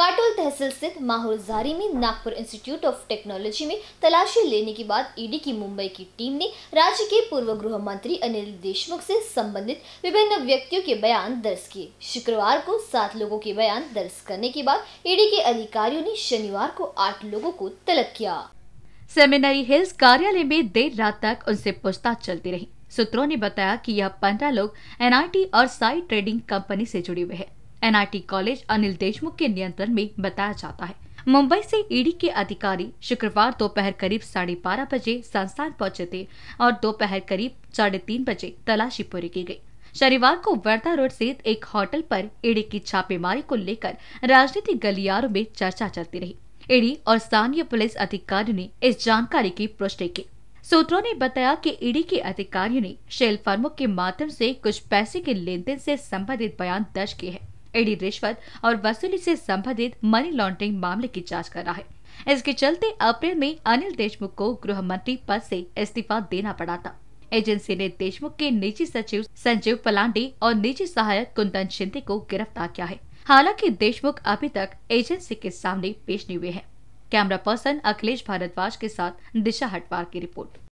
काटोल तहसील स्थित माहौल जारी में नागपुर इंस्टीट्यूट ऑफ टेक्नोलॉजी में तलाशी लेने के बाद ईडी e की मुंबई की टीम ने राज्य के पूर्व गृह मंत्री अनिल देशमुख से संबंधित विभिन्न व्यक्तियों के बयान दर्ज किए शुक्रवार को सात लोगों के बयान दर्ज करने के बाद ईडी e के अधिकारियों ने शनिवार को आठ लोगों को तलब किया सेमिनरी हिल्स कार्यालय में देर रात तक उनसे पूछताछ चलती रही सूत्रों ने बताया कि यह पंद्रह लोग एनआईटी और साई ट्रेडिंग कंपनी से जुड़े हुए हैं एनआईटी कॉलेज अनिल देशमुख के नियंत्रण में बताया जाता है मुंबई से ईडी के अधिकारी शुक्रवार दोपहर करीब साढ़े बारह बजे संस्थान पहुंचे थे और दोपहर करीब साढ़े तीन बजे तलाशी पूरी की गई शनिवार को वर्धा रोड स्थित एक होटल पर ईडी की छापेमारी को लेकर राजनीतिक गलियारों में चर्चा चलती रही ईडी और स्थानीय पुलिस अधिकारियों ने इस जानकारी की पुष्टि की सूत्रों ने बताया कि ईडी के अधिकारियों ने शेल फर्मों के माध्यम से कुछ पैसे के लेन देन से संबंधित बयान दर्ज किए हैं ईडी रिश्वत और वसूली से संबंधित मनी लॉन्ड्रिंग मामले की जांच कर रहा है इसके चलते अप्रैल में अनिल देशमुख को गृह मंत्री पद से इस्तीफा देना पड़ा था एजेंसी ने देशमुख के निजी सचिव संजीव पलांडे और निजी सहायक कुंदन शिंदे को गिरफ्तार किया है हालांकि देशमुख अभी तक एजेंसी के सामने पेश नहीं हुए हैं कैमरा पर्सन अखिलेश भारद्वाज के साथ दिशा हटवार की रिपोर्ट